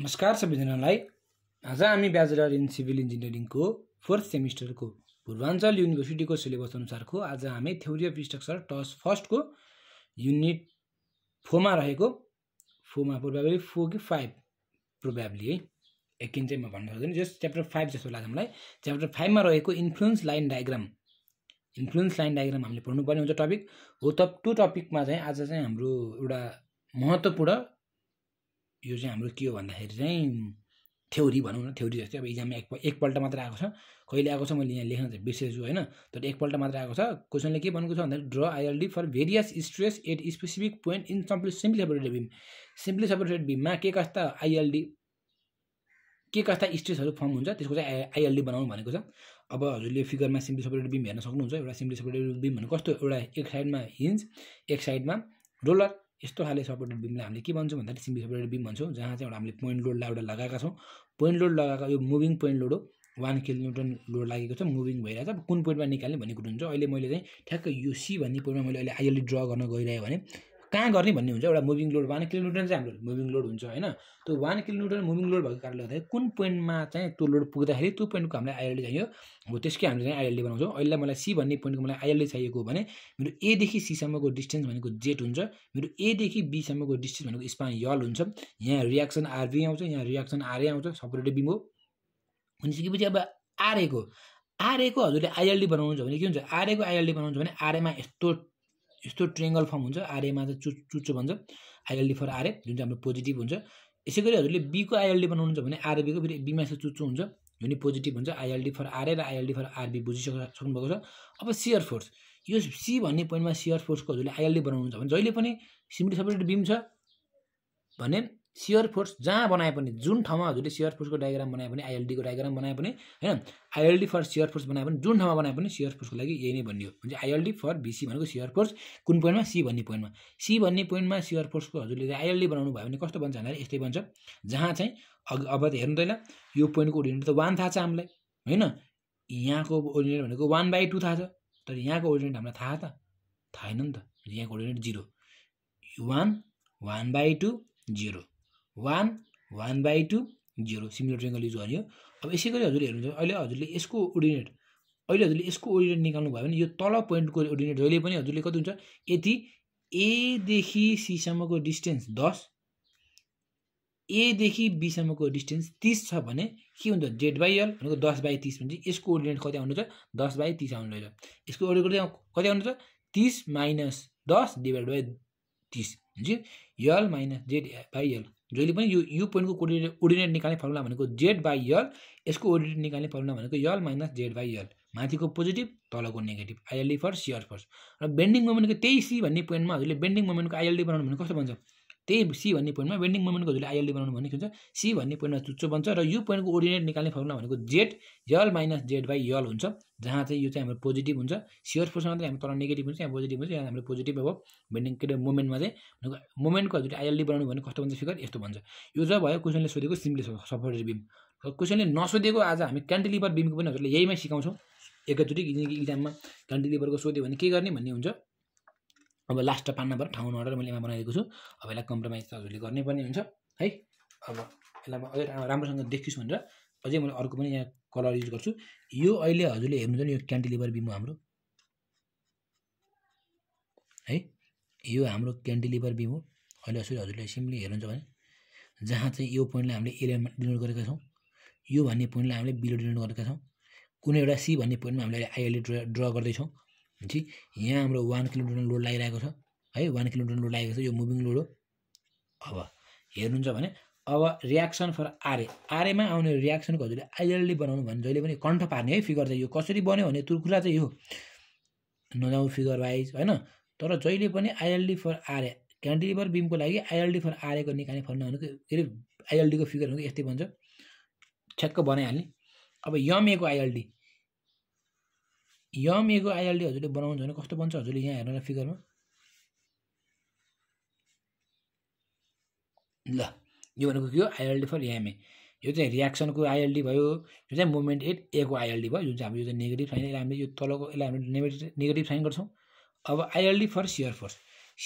नमस्कार सबैजनालाई आज हामी ब्याचलर इन सिभिल इन्जिनियरिङको फोर्थ सेमिस्टरको पूर्वाञ्चल युनिभर्सिटीको सिलेबस अनुसारको आज हामी थ्योरी अफ स्ट्रक्चर टस फर्स्टको युनिट फोरमा रहेको फोरमा प्रोभाबली फोर कि फाइभ प्रोभाबली है एकिन चाहिँ म भन्न सक्दिनँ जस च्याप्टर फाइभ जस्तो लाग्छ मलाई च्याप्टर फाइभमा रहेको influence line diagram influence line diagram हामीले पढ्नुपर्ने हुन्छ टपिक हो त टु टपिकमा चाहिँ आज चाहिँ हाम्रो एउटा महत्त्वपूर्ण यो चाहिँ हाम्रो के हो भन्दाखेरि चाहिँ थ्योरी भनौँ न थ्योरी जस्तै अब इक्जाममा एक एकपल्ट मात्र आएको छ कहिले आएको छ मैले यहाँ लेख्न चाहिँ बिर्सेछु होइन तर एकपल्ट मात्र आएको छ क्वेसनले के भनेको छ भन्दाखेरि draw ILD for various stress at specific point in simply simply separated beam simply separated बिममा के कस्ता आइएलडी के कस्ता स्ट्रेसहरू फर्म हुन्छ त्यसको चाहिँ आइएलडी बनाउनु भनेको छ अब हजुरले फिगरमा सिम्पली सेपरेटेड बिम हेर्न सक्नुहुन्छ एउटा सिम्पली सेपरेटेड बिम भनेको कस्तो एउटा एक साइडमा हिन्ज एक साइडमा रोलर यस्तो खाले सपोर्टेड बिमलाई हामीले के भन्छौँ भन्दाखेरि सिम्बी सपोर्टेड बिम भन्छौँ जहाँ चाहिँ एउटा हामीले पोइन्ट लोड एउटा लगाएका छौँ पोइन्ट लोड लगाएको यो मुभिङ पोइन्ट लोड हो वान किलो न्युटन लोड लागेको छ मुभिङ भइरहेको छ कुन पोइन्टमा निकाल्ने भन्ने कुरो हुन्छ अहिले मैले चाहिँ ठ्याक्कै यो सी भन्ने पोइन्टमा मैले अहिले आइएलले ड्र गर्न गइरहेँ भने कहाँ गर्ने भन्ने हुन्छ एउटा मुभिङ लोड वान किलोमिटर चाहिँ हाम्रो मुभिङ लोड हुन्छ होइन त्यो वान किलोमिटर मुभिङ लोड भएको कारणले गर्दाखेरि कुन पोइन्टमा चाहिँ त्यो लोड पुग्दाखेरि त्यो पोइन्टको हामीलाई आइएलडी चाहियो हो त्यसकै हामीले चाहिँ आइएलडी बनाउँछौँ अहिले मलाई सी भन्ने पोइन्टको मलाई आइएलडी चाहिएको भने मेरो एदेखि सीसम्मको डिस्टेन्स भनेको जेट हुन्छ मेरो एदेखि बीसम्मको डिस्टेन्स भनेको स्पान यल हुन्छ यहाँ रियाक्सन आरबी आउँछ यहाँ रियाक्सन आरए आउँछ सपोरेटिभ बिम हो भनिसकेपछि अब आरएको आरएको हजुरले आइएलडी बनाउनुहुन्छ भने के हुन्छ आरएको आइएलडी बनाउनुहुन्छ भने आरएमा यस्तो यस्तो ट्रेङ्गल फर्म हुन्छ आरएमा त चु चुच्चो भन्छ आइएलडी फर आरए जुन चाहिँ हाम्रो पोजिटिभ हुन्छ यसै गरी हजुरले बीको आइएलडी बनाउनुहुन्छ भने आरबीको फेरि बीमा यस्तो चुच्चो हुन्छ जुन पोजिटिभ हुन्छ आइएलडी फर आरए र आइएलडी फर आरबी बुझिसक सक्नुभएको छ अब सियर फोर्स यो सी भन्ने पोइन्टमा सियर फोर्सको हजुरले आइएलडी बनाउनुहुन्छ भने जहिले पनि सिम्पली सपरेट बिम छ भने सियर फोर्स जहाँ बनाए पनि जुन ठाउँमा हजुरले सियर फोर्सको डायग्राम बनाए पनि आइएलडीको डायग्राम बनाए पनि होइन आइएलडी फर सियर फोर्स बनाए पनि जुन ठाउँमा बनाए पनि सियर फोर्सको लागि यही नै भन्ने हो भने आइएलडी फर बिसी भनेको सियर फोर्स कुन पोइन्टमा सी भन्ने पोइन्टमा सी भन्ने पोइन्टमा सियर फोर्सको हजुरले आइएलडी बनाउनु भयो भने कस्तो बन्छ भन्दाखेरि यस्तै बन्छ जहाँ चाहिँ अघि अब त हेर्नु त यो पोइन्टको ओर्डिनेट त वान थाहा छ हामीलाई होइन यहाँको ओर्डिनेट भनेको वान बाई टू थाहा छ तर यहाँको ओर्डिनेट हामीलाई थाहा त थाहा होइन नि त यहाँको ordinate zero one one by two zero one one by two zero similar triangle use गरियो अब यसै गरी हजुरले हेर्नुहुन्छ अहिले हजुरले यसको ओर्डिनेट अहिले हजुरले यसको ओर्डिनेट निकाल्नु भयो भने यो तल पोइन्टको ओर्डिनेट जहिले पनि हजुरले कति हुन्छ यति एदेखि सीसम्मको डिस्टेन्स दस एदेखि बीसम्मको डिस्टेन्स तिस छ भने के हुन्छ जेड बाई एल भनेको दस बाई तिस भने यसको ओर्डिनेट कति आउनु छ दस बाई तिस आउनु रहेछ यसको ओर्डिनेट कति आउनु छ तिस माइनस दस डिभाइड बाई तिस हुन्छ L minus Z by L जहिले पनि यो यो पोइन्टको कोर्डिनेट ओर्डिनेट निकाल्ने फर्मुला भनेको जेड बाई यल यसको ओर्डिनेट निकाल्ने फर्मुला भनेको L minus Z by L माथिको पोजिटिभ तलको negative ILD first shear first र बेन्डिङ मोमेन्टको त्यही सी भन्ने पोइन्टमा हजुरले बेन्डिङ मोमेन्टको आइएलडी बनाउनु भने कस्तो भन्छ त्यही सी भन्ने पोइन्टमा बेन्डिङ मोमेन्टको झुले आइएलडी बनाउनु भनेको हुन्छ सी भन्ने पोइन्टमा चुच्चो बन्छ र यो पोइन्टको ओर्डिनेट निकाल्ने फर्मुला भनेको Z L minus Z by L हुन्छ जहाँ चाहिँ यो चाहिँ हाम्रो पोजिटिभ हुन्छ सियर फोर्समा चाहिँ हाम्रो तर नेगेटिभ हुन्छ यहाँ पोजिटिभ हुन्छ यहाँ हाम्रो पोजिटिभ अब बेन्डिङ के अरे मोमेन्टमा चाहिँ मोमेन्टको हजुर आइएलडी बनाउनु भने कस्तो भन्छ फिगर यस्तो भन्छ यो जब भयो क्वेसनले सोधेको सिम्पली सपोर्टेड बिम क्वेसनले नसोधेको आज हामी क्यान्टिलिभर बिमको पनि हजुरले यहीमै सिकाउँछौँ एकैचोटि किनकि इक्जाममा क्यान्टिलिभरको सोध्यो भने के गर्ने भन्ने हुन्छ अब लास्ट पाँच नम्बर ठाउँ नअर्डर मैले यहाँ बनाइदिएको छु अब यसलाई कम्प्रोमाइज त हजुरले गर्नै पनि हुन्छ है अब यसलाई म अझै राम्रोसँग देखिस् भनेर अझै मैले अर्को पनि यहाँ कलर युज गर्छु यो अहिले हजुरले हेर्नुहुन्छ नि यो क्यान्टिलिभर बिमो हाम्रो है यो हाम्रो क्यान्टिलिभर हो अहिले हजुर हजुरले सिम्पली हेर्नुहुन्छ भने जहाँ चाहिँ यो पोइन्टलाई हामीले एरियामा डिनोट गरेका छौँ यो भन्ने पोइन्टलाई हामीले बिलो डिनोट गरेका छौँ कुनै एउटा सी भन्ने पोइन्टमा हामीले अहिले आइएलए ड्र ड्र गर्दैछौँ जी यहाँ हाम्रो वान किलोमिटर लोड लागिरहेको छ है वान किलोमिटर लोड लागेको छ यो मुभिङ लोड हो अब हेर्नुहुन्छ भने अब रियाक्सन फर आरए आरएमा आउने रियाक्सनको हजुरले आइडियल्ली बनाउनु भने जहिले पनि कण्ठ पार्ने है फिगर चाहिँ यो कसरी बन्यो भने तुर्खुला चाहिँ यो नजाउँ फिगर वाइज होइन तर जहिले पनि आइएलडी फर आरए क्यान्डिलिभर बिमको लागि आइएलडी फर आरएको निकाल्ने फर्ना भनेको के अरे आइएलडीको फिगर भनेको यस्तै भन्छ ठ्याक्क बनाइहाल्ने अब यमएको आइएलडी यम यमएको आइएलडी हजुरले बनाउनुहुन्छ भने कस्तो बन्छ हजुरले यहाँ हेर्नु फिगरमा ल यो भनेको के हो आइएलडी फर यमए यो चाहिँ रियाक्सनको आइएलडी भयो यो चाहिँ मुभमेन्ट एट एको आइएलडी भयो जुन चाहिँ हामी यो चाहिँ नेगेटिभ साइन यसलाई हामीले यो तलको यसलाई हामीले नेगेटिभ नेगेटिभ साइन गर्छौँ अब ILD for shear force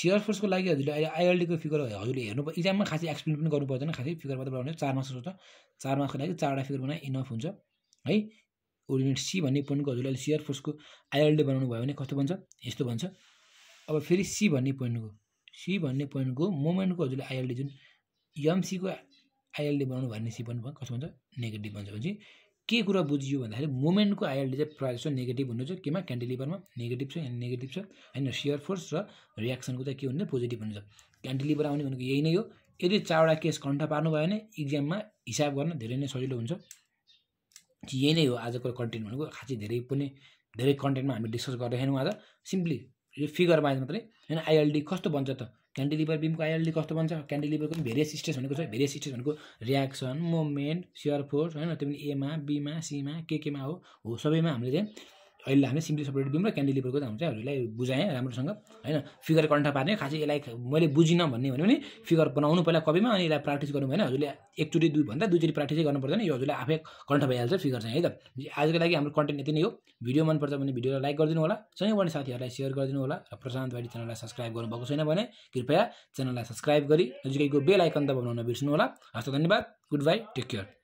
shear फोर्सको लागि हजुरले अहिले आइएलडीको फिगर हजुरले हेर्नु पर्छ इक्जाममा खासै एक्सप्लेन पनि गर्नु पर्दैन खासै फिगर मात्र बनाउने चार मार्क्स हुन्छ चार मार्क्सको लागि चारवटा फिगर बनाए इनफ हुन्छ है ओरिजिनेट सी भन्ने पोइन्टको हजुरलाई सिआर फोर्सको आइएलडी बनाउनु भयो भने कस्तो भन्छ यस्तो भन्छ अब फेरि सी भन्ने पोइन्टको सी भन्ने पोइन्टको मोमेन्टको हजुरले आइएलडी जुन यमसीको e आइएलडी बनाउनु भन्ने सी पनि भयो कस्तो भन्छ नेगेटिभ भन्छ भनेपछि के कुरा बुझियो भन्दाखेरि मोमेन्टको आइएलडी चाहिँ प्रायः जस्तो नेगेटिभ हुनुहुन्छ केमा क्यान्डिलिभरमा नेगेटिभ छ यहाँ नेगेटिभ छ होइन सियर फोर्स र रियाक्सनको चाहिँ के हुन्छ पोजिटिभ हुन्छ क्यान्डिलिभर आउने भनेको यही नै हो यदि चारवटा केस कन्ठा भयो भने इक्जाममा हिसाब गर्न धेरै नै सजिलो हुन्छ यही नै हो आजको कन्टेन्ट भनेको खासै धेरै पनि धेरै कन्टेन्टमा हामी डिस्कस गर्दैनौँ आज सिम्पली यो फिगरमा मात्रै होइन आइएलडी कस्तो बन्छ त क्यान्डिलिभर बिमको आइएलडी कस्तो बन्छ क्यान्डिलिभरको पनि भेरियस स्टेज भनेको छ भेरियस स्टेज भनेको रियाक्सन मोमेन्ट सियर फोर्स होइन त्यो पनि एमा बीमा सीमा के केमा हो हो सबैमा हामीले चाहिँ अहिले हामी सिम्पली सेपरेट बिम र क्यान्डिलिभरको त हुन्छ हामीलाई बुझाएँ राम्रोसँग होइन फिगर कन्ठ पार्ने खासै यसलाई मैले बुझिनँ भन्ने भन्यो भने फिगर बनाउनु पहिला कपीमा अनि यसलाई प्र्याक्टिस गर्नु भएन हजुरले एकचोटि दुई भन्दा दुईचोटि प्र्याक्टिसै गर्नु पर्दैन यो हजुरलाई आफै कन्ठ भइहाल्छ फिगर चाहिँ है त आजको लागि हाम्रो कन्टेन्ट यति नै हो भिडियो मनपर्छ भने भिडियोलाई लाइक गरिदिनु होला सँगै गर्ने साथीहरूलाई सेयर गरिदिनु होला र प्रशान्त भाइ च्यानललाई सब्सक्राइब गर्नुभएको छैन भने कृपया च्यानललाई सब्सक्राइब गरी नजिकैको बेल आइकन बनाउन नबिर्सनु होला हस्त धन्यवाद गुड बाई टेक केयर